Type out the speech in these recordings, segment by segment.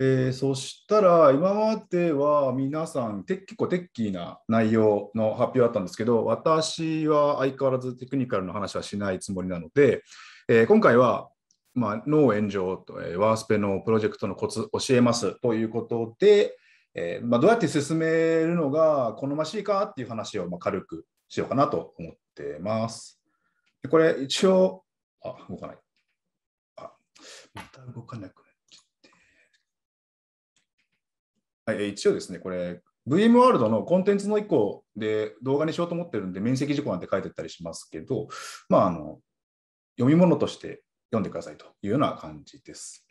えー、そしたら今までは皆さん結構テッキーな内容の発表だったんですけど私は相変わらずテクニカルの話はしないつもりなので、えー、今回は、まあ、脳炎上と、えー、ワースペのプロジェクトのコツ教えますということで、えーまあ、どうやって進めるのが好ましいかっていう話を、まあ、軽くしようかなと思ってます。これ一応あ動かない。あまた動かなくはい、一応ですね、これ、VM ワールドのコンテンツの1個で動画にしようと思ってるんで、面積事項なんて書いてたりしますけど、まあ、あの読み物として読んでくださいというような感じです。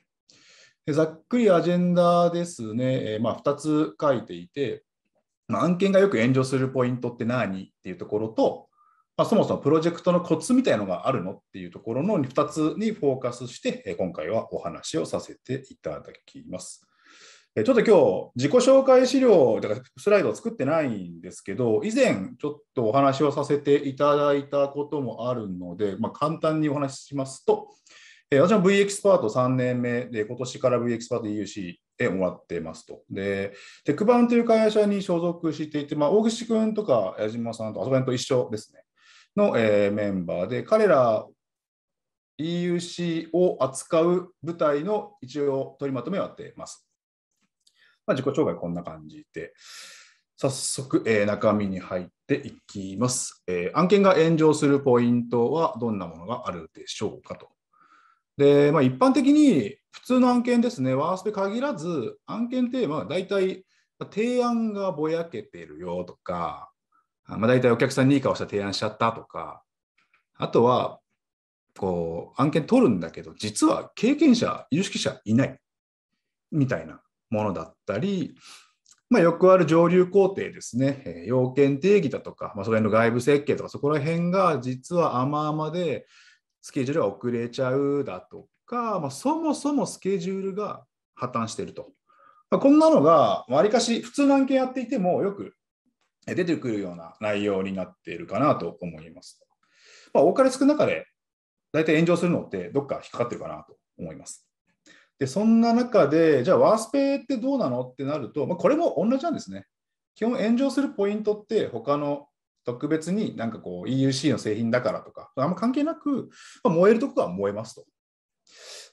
でざっくりアジェンダですね、えー、まあ、2つ書いていて、まあ、案件がよく炎上するポイントって何っていうところと、まあ、そもそもプロジェクトのコツみたいのがあるのっていうところの2つにフォーカスして、今回はお話をさせていただきます。えちょっと今日、自己紹介資料、だからスライドを作ってないんですけど、以前ちょっとお話をさせていただいたこともあるので、まあ、簡単にお話ししますと、え私は V エキスパート3年目で、今年から V エキスパート EUC で終わってますと。で、テックバンという会社に所属していて、まあ、大串君とか矢島さんとあそこんと一緒ですね、の、えー、メンバーで、彼ら EUC を扱う部隊の一応取りまとめをやってます。まあ、自己紹介こんな感じで、早速、えー、中身に入っていきます、えー、案件が炎上するポイントはどんなものがあるでしょうかと。で、まあ、一般的に普通の案件ですね、ワースで限らず、案件ってまあ大体提案がぼやけてるよとか、まあ、大体お客さんにいい顔した提案しちゃったとか、あとはこう案件取るんだけど、実は経験者、有識者いないみたいなものだったり、まあ、よくある上流工程ですね、え要件定義だとか、まあ、それの外部設計とか、そこら辺が実は甘々で、スケジュールが遅れちゃうだとか、まあ、そもそもスケジュールが破綻してると。まあ、こんなのが、わりかし普通の案件やっていても、よく出てくるような内容になっているかなと思います。まあ、多かれ少なかれ、大体炎上するのって、どっか引っかかってるかなと思います。で、そんな中で、じゃあワースペってどうなのってなると、まあ、これも同じなんですね。基本炎上するポイントって他の特別になんかこう EUC の製品だからとか、あんま関係なく、まあ、燃えるとこは燃えますと。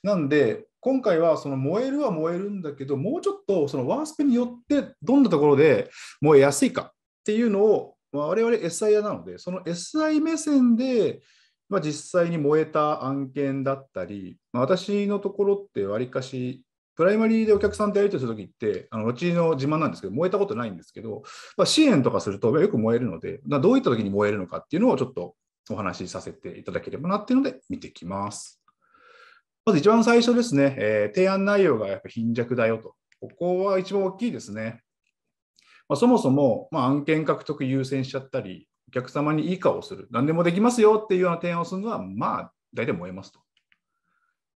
なんで、今回はその燃えるは燃えるんだけど、もうちょっとそのワースペによってどんなところで燃えやすいかっていうのを、まあ、我々 SI なので、その SI 目線でまあ、実際に燃えた案件だったり、まあ、私のところってわりかしプライマリーでお客さんとやり取りするときって、あのうちの自慢なんですけど、燃えたことないんですけど、まあ、支援とかするとよく燃えるので、どういったときに燃えるのかっていうのをちょっとお話しさせていただければなっていうので、見てきます。まず一番最初ですね、えー、提案内容がやっぱ貧弱だよと。ここは一番大きいですね。まあ、そもそも、まあ、案件獲得優先しちゃったり、お客様にいい顔をする、何でもできますよっていうような提案をするのは、まあ、大体燃えますと。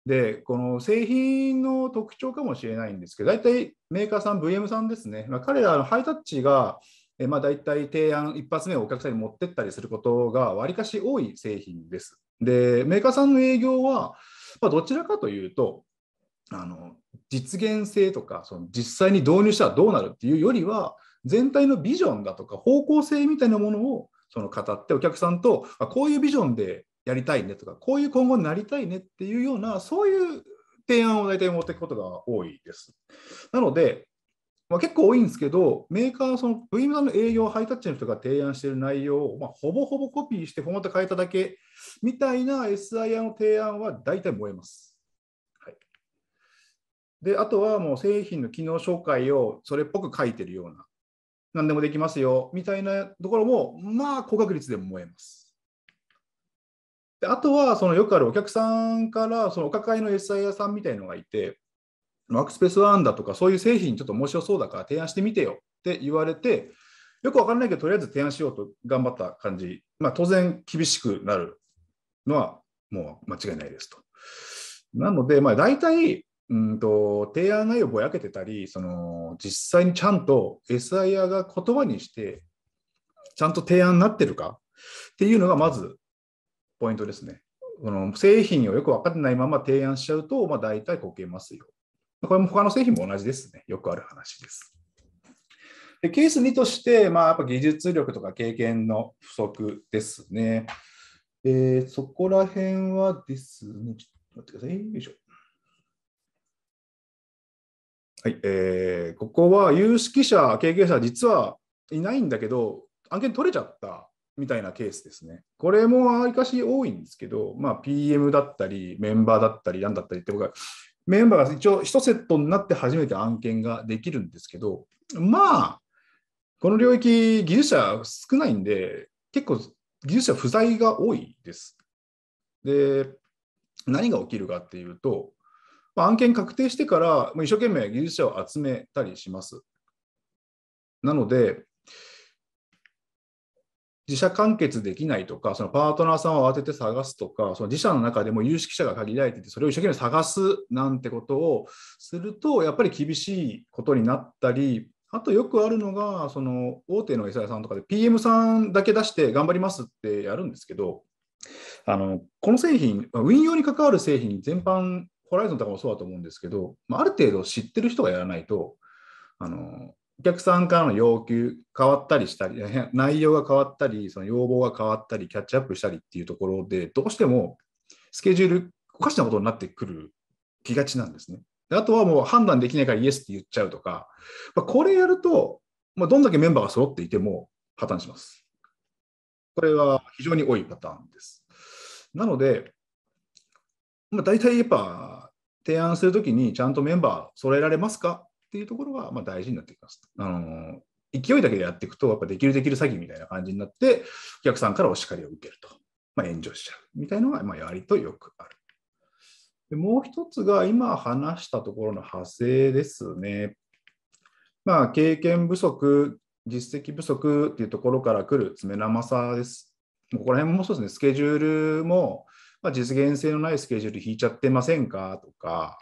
で、この製品の特徴かもしれないんですけど、大体メーカーさん、VM さんですね、まあ、彼らのハイタッチが、えまあ、大体提案、一発目をお客さんに持ってったりすることが、わりかし多い製品です。で、メーカーさんの営業は、まあ、どちらかというと、あの実現性とかその実際に導入したらどうなるっていうよりは全体のビジョンだとか方向性みたいなものをその語ってお客さんとこういうビジョンでやりたいねとかこういう今後になりたいねっていうようなそういう提案を大体持っていくことが多いです。なので、まあ、結構多いんですけど、メーカーその VM さんの営業ハイタッチの人が提案している内容を、まあ、ほぼほぼコピーしてフォーマット変えただけみたいな SIR の提案は大体燃えます。はい、であとはもう製品の機能紹介をそれっぽく書いてるような何でもできますよみたいなところもまあ高確率で燃えます。であとはそのよくあるお客さんからそのお抱えの SI 屋さんみたいのがいてワークスペースワンだとかそういう製品ちょっと面白そうだから提案してみてよって言われてよく分からないけどとりあえず提案しようと頑張った感じ、まあ、当然厳しくなるのはもう間違いないですと。なので、まあ、大体うんと提案内容ぼやけてたりその実際にちゃんと SIR が言葉にしてちゃんと提案になってるかっていうのがまずポイントですね。この製品をよく分かってないまま提案しちゃうと、まあ、大体こけますよ。これも他の製品も同じですね。よくある話です。でケース2として、まあ、やっぱ技術力とか経験の不足ですね。えー、そこら辺はですね、ちょっと待ってください。よいしょ。はい、えー、ここは有識者、経験者、実はいないんだけど、案件取れちゃったみたいなケースですね。これもわりかし多いんですけど、まあ、PM だったり、メンバーだったり、なんだったりって僕は、メンバーが一応1セットになって初めて案件ができるんですけど、まあ、この領域、技術者少ないんで、結構、技術者不在が多いです。で、何が起きるかっていうと、まあ、案件確定してから、ま一生懸命技術者を集めたりします。なので、自社完結できないとか、そのパートナーさんを慌てて探すとか、その自社の中でも有識者が限られていて、それを一生懸命探すなんてことをすると、やっぱり厳しいことになったり、あとよくあるのが、その大手の餌屋さんとかで PM さんだけ出して頑張りますってやるんですけど、あのこの製品、運用に関わる製品全般ホライゾンとかもそうだと思うんですけど、まあ、ある程度知ってる人がやらないと、あのお客さんからの要求変わったりしたり、内容が変わったり、その要望が変わったり、キャッチアップしたりっていうところで、どうしてもスケジュール、おかしなことになってくる気がちなんですね。であとはもう判断できないからイエスって言っちゃうとか、まあ、これやると、まあ、どんだけメンバーが揃っていても破綻します。これは非常に多いパターンです。なので、まあ、大体やっぱ提案するときにちゃんとメンバー揃えられますかっていうところがまあ大事になってきます。あの勢いだけでやっていくと、やっぱできるできる詐欺みたいな感じになって、お客さんからお叱りを受けると、まあ、炎上しちゃうみたいなのが、まあ、りとよくある。でもう一つが、今話したところの派生ですね。まあ、経験不足、実績不足っていうところから来る爪なまさです。ここら辺もそうですね、スケジュールもまあ、実現性のないスケジュール引いちゃってませんかとか、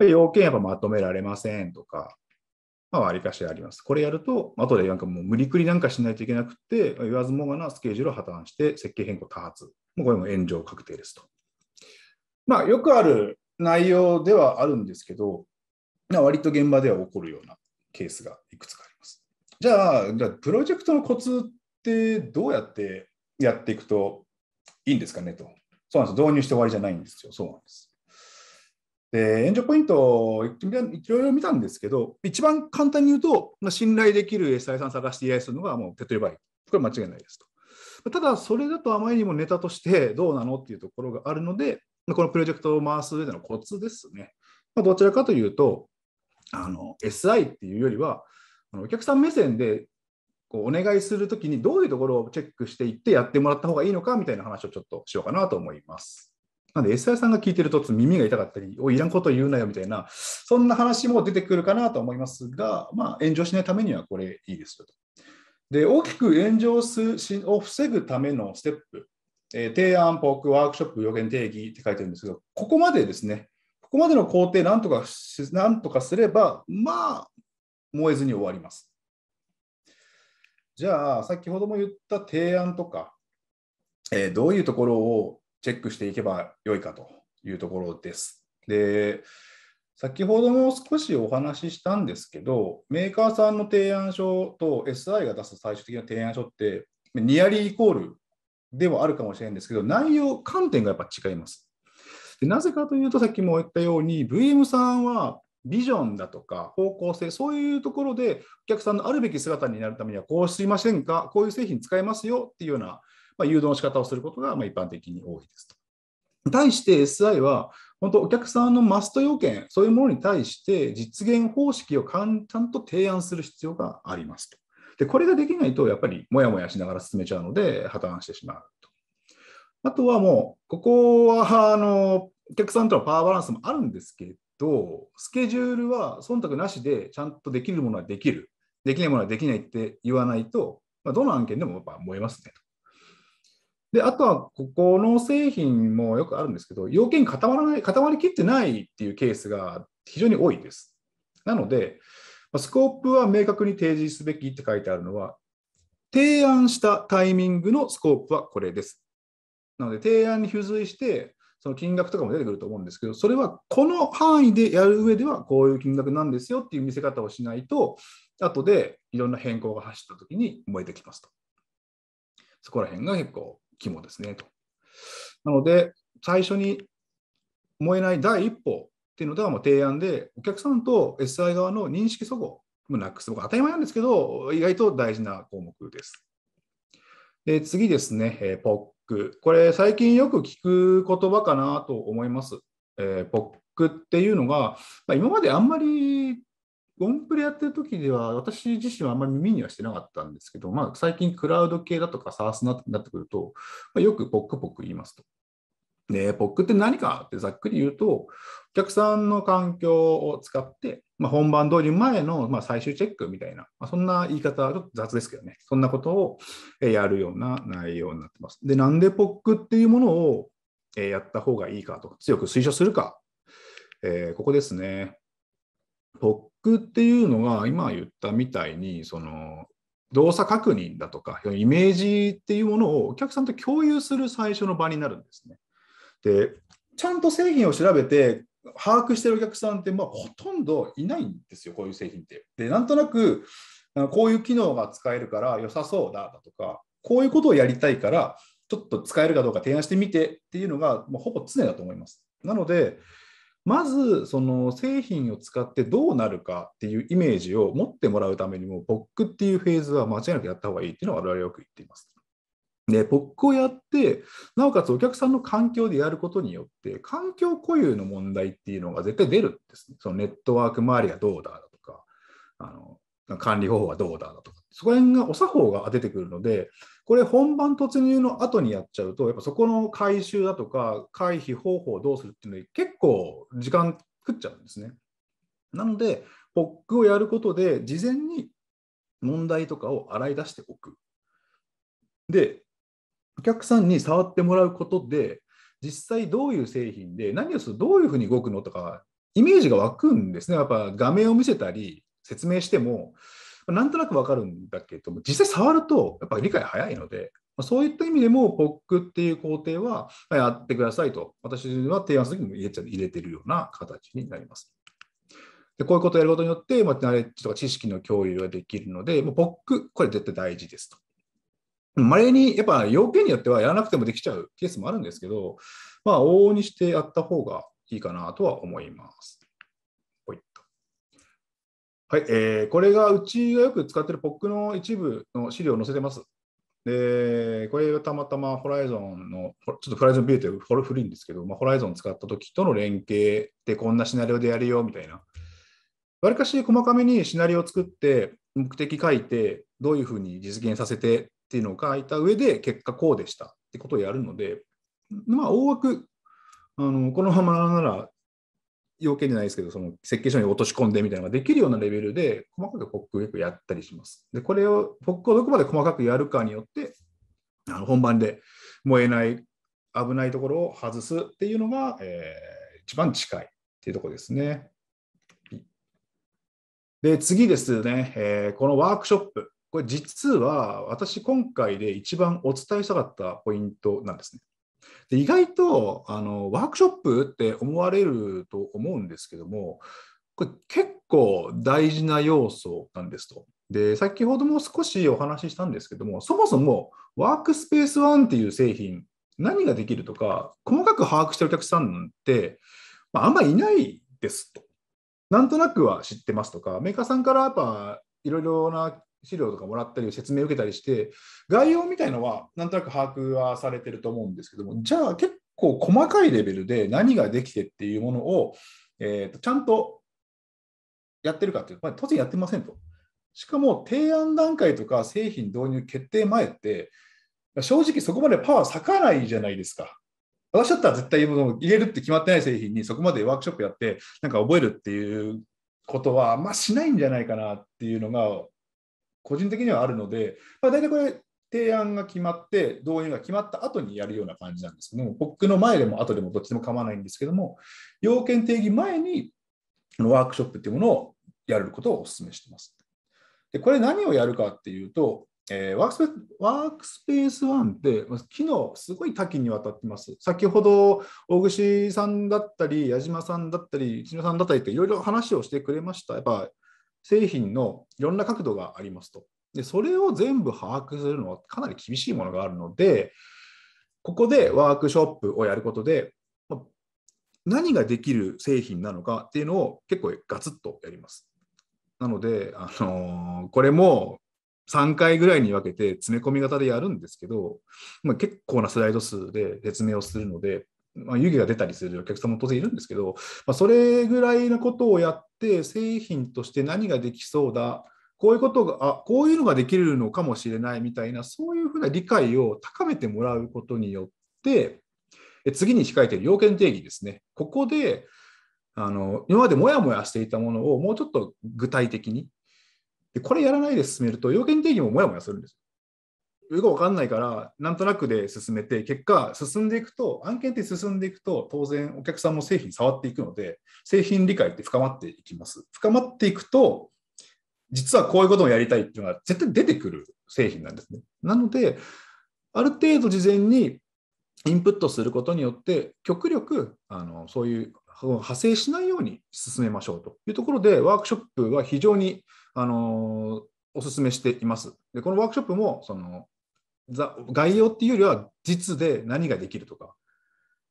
要件やっぱまとめられませんとか、まあ、りかしあります。これやると、後でなんかもう無理くりなんかしないといけなくて、言わずもがなスケジュールを破綻して設計変更多発。もうこれも炎上確定ですと。まあ、よくある内容ではあるんですけど、割と現場では起こるようなケースがいくつかあります。じゃあ、じゃあプロジェクトのコツってどうやってやっていくといいんですかねと。そうなんです。導入して終わりじゃないんですよ。そうなんです。で、援助ポイントをいろいろ見たんですけど、一番簡単に言うと、まあ、信頼できる SI さん探して依頼するのがもう手っ取り早い。これは間違いないですと。ただ、それだとあまりにもネタとしてどうなのっていうところがあるので、このプロジェクトを回す上でのコツですね。まあ、どちらかというと、あの SI っていうよりは、お客さん目線でこうお願いするときにどういうところをチェックしていってやってもらった方がいいのかみたいな話をちょっとしようかなと思います。なので SI さんが聞いてると耳が痛かったり、おいいらんこと言うなよみたいな、そんな話も出てくるかなと思いますが、まあ、炎上しないためにはこれいいですよと。で、大きく炎上を防ぐためのステップ、えー、提案、ポーク、ワークショップ、予言定義って書いてるんですけど、ここまでですね、ここまでの工程、なんとかなんとかすれば、まあ、燃えずに終わります。じゃあ、先ほども言った提案とか、えー、どういうところをチェックしていけばよいかというところです。で、先ほども少しお話ししたんですけど、メーカーさんの提案書と SI が出す最終的な提案書って、ニアリーイコールではあるかもしれないんですけど、内容、観点がやっぱ違います。でなぜかというと、さっきも言ったように、VM さんはビジョンだとか方向性そういうところでお客さんのあるべき姿になるためにはこうすいませんかこういう製品使えますよっていうような、まあ、誘導の仕方をすることが、まあ、一般的に多いですと。対して SI は本当お客さんのマスト要件そういうものに対して実現方式をちゃんと提案する必要がありますと。でこれができないとやっぱりモヤモヤしながら進めちゃうので破綻してしまうと。あとはもうここはあのお客さんとのパワーバランスもあるんですけと、スケジュールは忖度なしでちゃんとできるものはできる、できないものはできないって言わないと、まあ、どの案件でもやっぱ燃えますねと。で、あとは、ここの製品もよくあるんですけど、要件固まらない、固まりきってないっていうケースが非常に多いです。なので、スコープは明確に提示すべきって書いてあるのは、提案したタイミングのスコープはこれです。なので、提案に付随して、その金額とかも出てくると思うんですけど、それはこの範囲でやる上ではこういう金額なんですよっていう見せ方をしないと、後でいろんな変更が走った時に燃えてきますと。そこら辺が結構肝ですねと。なので、最初に燃えない第一歩っていうのではもう提案で、お客さんと SI 側の認識そごもなくす、僕当たり前なんですけど、意外と大事な項目です。で次ですね、ポク、これ最近よく聞く言葉かなと思います。えー、ポックっていうのが、まあ、今まであんまりオンプレやってる時では私自身はあんまり耳にはしてなかったんですけど、まあ、最近クラウド系だとか SARS なってくると、まあ、よくポックポック言いますと。で、POC って何かってざっくり言うと、お客さんの環境を使って、まあ、本番通り前の、まあ、最終チェックみたいな、まあ、そんな言い方はちょっと雑ですけどね、そんなことをやるような内容になってます。で、なんで POC っていうものをやった方がいいかと、強く推奨するか、えー、ここですね。POC っていうのが、今言ったみたいに、その、動作確認だとか、イメージっていうものをお客さんと共有する最初の場になるんですね。でちゃんと製品を調べて把握してるお客さんって、まあ、ほとんどいないんですよ、こういう製品って。で、なんとなく、こういう機能が使えるから良さそうだだとか、こういうことをやりたいから、ちょっと使えるかどうか提案してみてっていうのが、もうほぼ常だと思います。なので、まずその製品を使ってどうなるかっていうイメージを持ってもらうためにも、BOC っていうフェーズは間違いなくやった方がいいっていうのは我々よく言っています。で、ポックをやって、なおかつお客さんの環境でやることによって、環境固有の問題っていうのが絶対出るんですね。そのネットワーク周りがどうだだとか、あの管理方法はどうだだとか、そこら辺が、お作法が出てくるので、これ本番突入の後にやっちゃうと、やっぱそこの回収だとか、回避方法をどうするっていうのに結構時間食っちゃうんですね。なので、ポックをやることで、事前に問題とかを洗い出しておく。で、お客さんに触ってもらうことで実際どういう製品で何をするとどういうふうに動くのとかイメージが湧くんですねやっぱ画面を見せたり説明してもなんとなく分かるんだけども実際触るとやっぱり理解早いのでそういった意味でも POC っていう工程はやってくださいと私は提案するときも入れてるような形になります。でこういうことをやることによって、まあ、ナレッジとか知識の共有ができるので、もう POC、これ絶対大事ですと。まれにやっぱ要件によってはやらなくてもできちゃうケースもあるんですけど、まあ、往々にしてやった方がいいかなとは思います。はい、えー、これがうちがよく使ってる POC の一部の資料を載せてます。で、これがたまたまホライゾンの、ちょっとホライゾンビューってフルフ古いんですけど、まあ、ホライゾン使った時との連携でこんなシナリオでやるよみたいな。わりかし細かめにシナリオを作って、目的書いて、どういうふうに実現させてっていうのを書いた上で結果こうでしたってことをやるので、まあ、大枠あのこのままなら要件じゃないですけどその設計書に落とし込んでみたいなのができるようなレベルで細かくポックウェくやったりします。でこれをポックをどこまで細かくやるかによってあの本番で燃えない危ないところを外すっていうのが、えー、一番近いっていうとこですね。で次ですね、えー、このワークショップこれ実は私今回で一番お伝えしたかったポイントなんですね。で意外とあのワークショップって思われると思うんですけどもこれ結構大事な要素なんですと。で先ほども少しお話ししたんですけどもそもそもワークスペースワンっていう製品何ができるとか細かく把握してるお客さんなんて、まあ、あんまりいないですと。なんとなくは知ってますとかメーカーさんからやっぱいろいろな資料とかもらったり説明受けたりして概要みたいのはなんとなく把握はされてると思うんですけどもじゃあ結構細かいレベルで何ができてっていうものを、えー、とちゃんとやってるかっていうと、まあ、当然やってませんと。しかも提案段階とか製品導入決定前って正直そこまでパワー割かないじゃないですか。私だったら絶対入れるって決まってない製品にそこまでワークショップやってなんか覚えるっていうことはあんましないんじゃないかなっていうのが個人的にはあるので、まあ、大体これ、提案が決まって、導入が決まった後にやるような感じなんですけども、僕の前でも後でもどっちでも構わないんですけども、要件定義前にワークショップっていうものをやることをお勧めしています。でこれ何をやるかっていうと、えー、ワークスペースワークスペース1って、ま機能すごい多岐にわたってます。先ほど大串さんだったり、矢島さんだったり、内野さんだったりっていろいろ話をしてくれました。やっぱ製品のいろんな角度がありますと。で、それを全部把握するのはかなり厳しいものがあるので、ここでワークショップをやることで、何ができる製品なのかっていうのを結構ガツッとやります。なので、あのー、これも3回ぐらいに分けて詰め込み型でやるんですけど、まあ、結構なスライド数で説明をするので、まあ、湯気が出たりするお客さんも当然いるんですけど、まあ、それぐらいのことをやって製品として何ができそうだこういうことがあこういうのができるのかもしれないみたいなそういうふうな理解を高めてもらうことによって次に控えている要件定義ですねここであの今までモヤモヤしていたものをもうちょっと具体的にでこれやらないで進めると要件定義もモヤモヤするんですよくわかんないから、なんとなくで進めて、結果、進んでいくと、案件って進んでいくと、当然お客さんも製品触っていくので、製品理解って深まっていきます。深まっていくと、実はこういうことをやりたいっていうのが絶対出てくる製品なんですね。なので、ある程度事前にインプットすることによって、極力あのそういう派生しないように進めましょうというところで、ワークショップは非常にあのお勧めしています。でこのワークショップもその概要っていうよりは実で何ができるとか。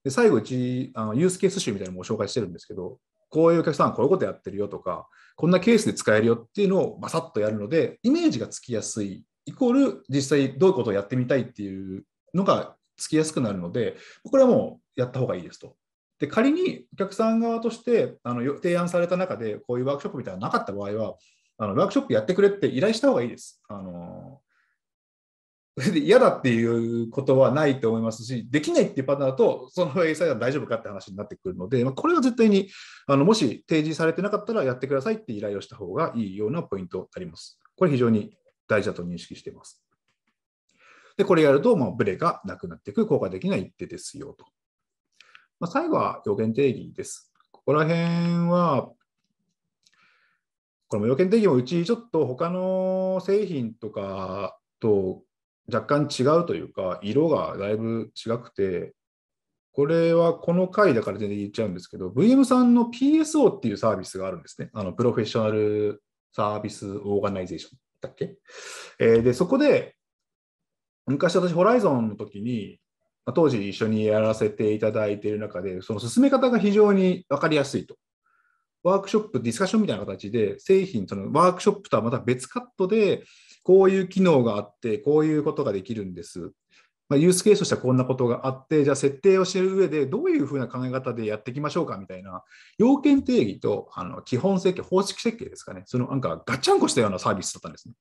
で最後、うちあのユースケース集みたいなのも紹介してるんですけど、こういうお客さんこういうことやってるよとか、こんなケースで使えるよっていうのをバサッとやるので、イメージがつきやすい、イコール実際どういうことをやってみたいっていうのがつきやすくなるので、これはもうやった方がいいですと。で仮にお客さん側としてあの提案された中でこういうワークショップみたいなのなかった場合はあのワークショップやってくれって依頼した方がいいです。あの嫌だっていうことはないと思いますし、できないっていうパターンだと、その英才は大丈夫かって話になってくるので、まこれは絶対にあのもし提示されてなかったらやってくださいって依頼をした方がいいようなポイントになります。これ非常に大事だと認識しています。で、これやると、ブレがなくなっていく効果的な一手ですよと。まあ、最後は予言定義です。ここら辺は、これも予言定義もうちちょっと他の製品とかと若干違うというか、色がだいぶ違くて、これはこの回だから全然言っちゃうんですけど、VM さんの PSO っていうサービスがあるんですね。あのプロフェッショナルサービスオーガナイゼーションだっけ、えー、で、そこで、昔私、ホライゾンの時に、当時一緒にやらせていただいている中で、その進め方が非常に分かりやすいと。ワークショップ、ディスカッションみたいな形で、製品、そのワークショップとはまた別カットで、こういう機能があって、こういうことができるんです。まあ、ユースケースとしてはこんなことがあって、じゃあ設定をしている上で、どういうふうな考え方でやっていきましょうかみたいな、要件定義とあの基本設計、方式設計ですかね、そのなんかガッチャンコしたようなサービスだったんですね。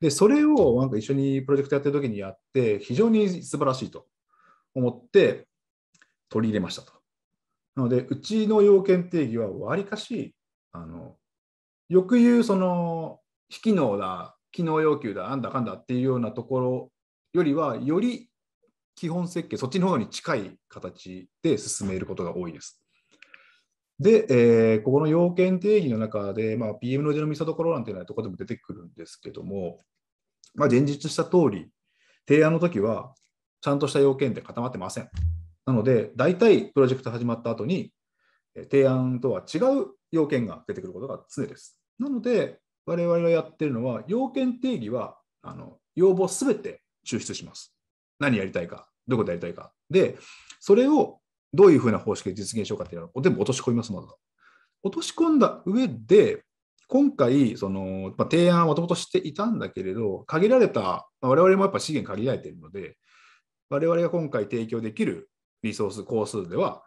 で、それをなんか一緒にプロジェクトやってる時にやって、非常に素晴らしいと思って取り入れましたと。なので、うちの要件定義はわりかし、あのよく言う、その、非機能な機能要求だ、なんだかんだっていうようなところよりは、より基本設計、そっちの方に近い形で進めることが多いです。で、えー、ここの要件定義の中で、まあ、PM の字の見せどころなんていうようなとこでも出てくるんですけども、まあ、前述した通り、提案の時は、ちゃんとした要件で固まってません。なので、大体プロジェクト始まった後に、提案とは違う要件が出てくることが常です。なので、我々がやってるのは、要件定義は、あの要望すべて抽出します。何やりたいか、どこでやりたいか。で、それをどういうふうな方式で実現しようかっていうのを全部落とし込みます、まず落とし込んだ上で、今回、その、まあ、提案はもともとしていたんだけれど、限られた、まあ、我々もやっぱ資源限られているので、我々が今回提供できるリソース、工数では、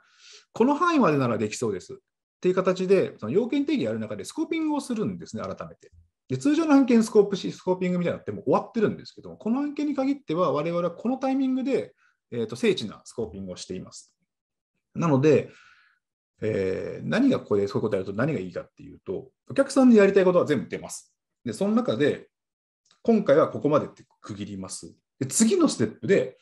この範囲までならできそうです。っていう形で、その要件定義やる中でスコーピングをするんですね、改めて。で通常の案件スコープし、スコーピングみたいなのってもう終わってるんですけども、この案件に限っては、我々はこのタイミングで、えーと、精緻なスコーピングをしています。なので、えー、何がここでそういうことやると何がいいかっていうと、お客さんでやりたいことは全部出ます。で、その中で、今回はここまでって区切ります。で次のステップで、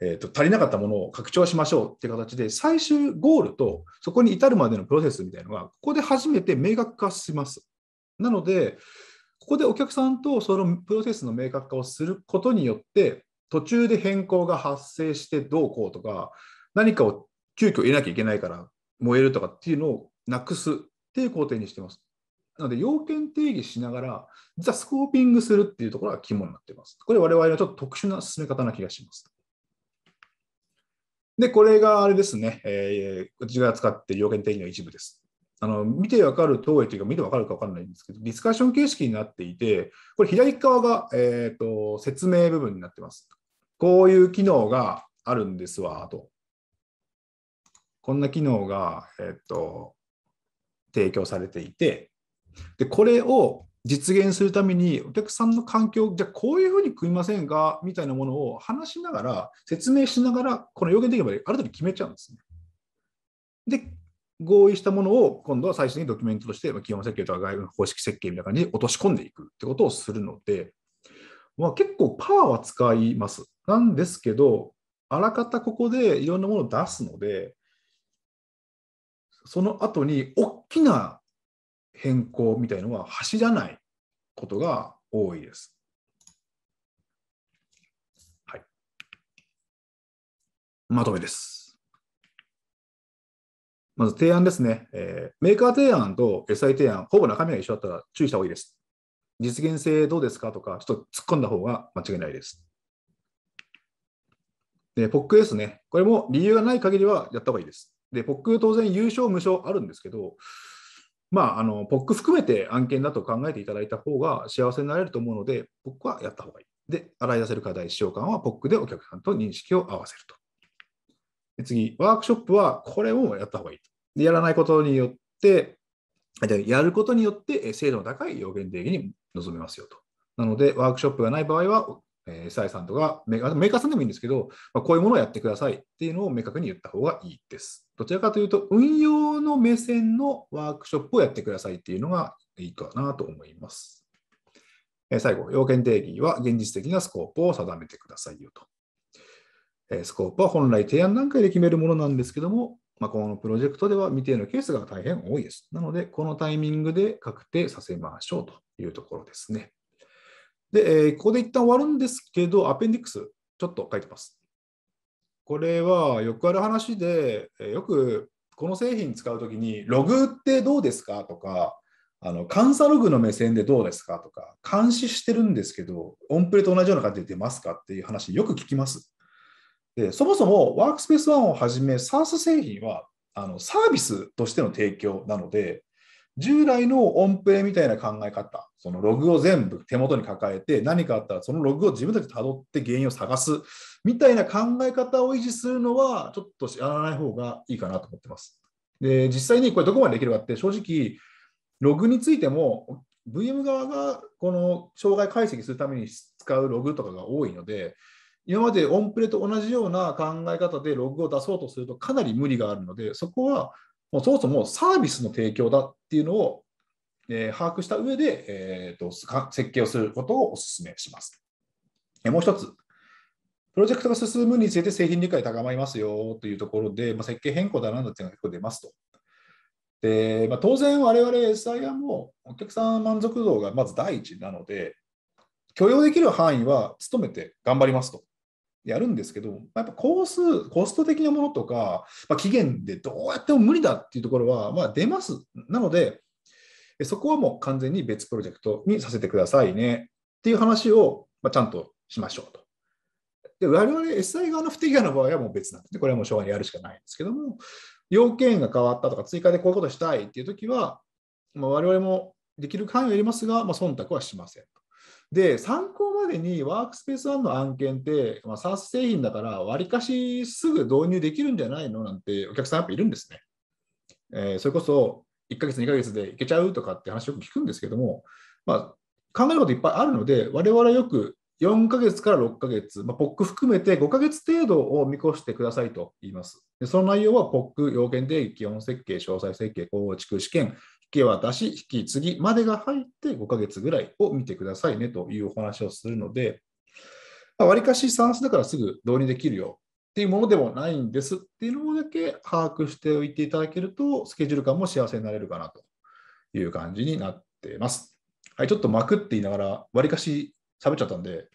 えーと、足りなかったものを拡張しましょうっていう形で、最終ゴールとそこに至るまでのプロセスみたいなのが、ここで初めて明確化します。なので、ここでお客さんとそのプロセスの明確化をすることによって、途中で変更が発生してどうこうとか、何かを急遽入れなきゃいけないから燃えるとかっていうのをなくすっていう工程にしてます。なので、要件定義しながら、実はスコーピングするっていうところが肝になっています。これ、我々はちょっと特殊な進め方な気がします。で、これがあれですね、えー、うちが使っている要件定義の一部です。あの見てわかる通りというか、見てわかるかわからないんですけど、ディスカッション形式になっていて、これ左側が、えーと、説明部分になってます。こういう機能があるんですわ、と。こんな機能が、えーと提供されていて、でこれを実現するためにお客さんの環境じゃあこういうふうに組みませんかみたいなものを話しながら説明しながらこの要件でいけばある程度決めちゃうんですね。で合意したものを今度は最初にドキュメントとして基本設計とか外部の公式設計みたいな感じに落とし込んでいくってことをするので、まあ、結構パワーは使います。なんですけどあらかたここでいろんなものを出すのでその後に大きな変更みたいのは走らないことが多いです。はい、まとめです。まず提案ですね、えー、メーカー提案と SI 提案、ほぼ中身が一緒だったら注意した方がいいです。実現性どうですかとか、ちょっと突っ込んだ方が間違いないです。で、POC ですね。これも理由がない限りはやった方がいいです。で、POC 当然優勝、無償あるんですけど、まあ、あの、ポック含めて案件だと考えていただいた方が幸せになれると思うので、ポックはやった方がいい。で、洗い出せる課題、使用感はポックでお客さんと認識を合わせると。で次、ワークショップはこれをやった方がいいと。で、やらないことによって、やることによって精度の高い要件定義に臨めますよと。なので、ワークショップがない場合は、えイさんとかメーメーカーさんでもいいんですけど、まあ、こういうものをやってくださいっていうのを明確に言った方がいいです。どちらかというと、運用の目線のワークショップをやってくださいっていうのがいいかなと思います。えー、最後、要件定義は現実的なスコープを定めてくださいよと。えー、スコープは本来提案段階で決めるものなんですけども、まあ、このプロジェクトでは未定のケースが大変多いです。なので、このタイミングで確定させましょうというところですね。で、えー、ここで一旦終わるんですけど、アペンディックス、ちょっと書いてます。これはよくある話で、よくこの製品使うときに、ログってどうですかとか、あの監査ログの目線でどうですかとか、監視してるんですけど、オンプレと同じような感じで出ますかっていう話、よく聞きます。でそもそもワークスペース1をはじめ SARS 製品はあのサービスとしての提供なので、従来のオンプレみたいな考え方、そのログを全部手元に抱えて、何かあったらそのログを自分たちで辿って原因を探すみたいな考え方を維持するのは、ちょっとやらない方がいいかなと思ってます。で、実際にこれどこまでできるかって、正直、ログについても、VM 側がこの障害解析するために使うログとかが多いので、今までオンプレと同じような考え方でログを出そうとするとかなり無理があるので、そこはもうそもそもサービスの提供だっていうのを、えー、把握した上で、えーと、設計をすることをお勧めします。えー、もう一つ、プロジェクトが進むにつれて製品理解高まりますよというところで、まあ、設計変更だなんだっていうのが結構出ますと。でまあ、当然、我々 SIR もお客さん満足度がまず第一なので、許容できる範囲は努めて頑張りますと。やるんですけど、やっぱコース、コスト的なものとか、まあ、期限でどうやっても無理だっていうところは、まあ、出ます。なので、そこはもう完全に別プロジェクトにさせてくださいねっていう話を、まあ、ちゃんとしましょうと。で、我々 SI 側の不手際の場合はもう別なんで、これはもう昭和にやるしかないんですけども、要件が変わったとか、追加でこういうことしたいっていうときは、まあ、我々もできる範囲はやりますが、まあ、忖度はしません。で、参考までにワークスペース1の案件って、まあ、s a s 製品だから、わりかしすぐ導入できるんじゃないのなんてお客さんやっぱいるんですね。えー、それこそ1ヶ月、2ヶ月でいけちゃうとかって話よく聞くんですけども、まあ、考えることいっぱいあるので、我々よく4ヶ月から6ヶ月、まあ、POC 含めて5ヶ月程度を見越してくださいと言います。でその内容は POC 要件定義、基本設計、詳細設計、構築、試験、け渡し、引き継ぎまでが入って5ヶ月ぐらいを見てくださいねというお話をするので、わりかし算数だからすぐ導入できるよっていうものでもないんですっていうのだけ把握しておいていただけると、スケジュール感も幸せになれるかなという感じになっています。はい、ちょっとまくって言いながら、わりかし喋っちゃったんで、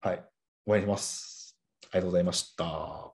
はい、終わりします。ありがとうございました。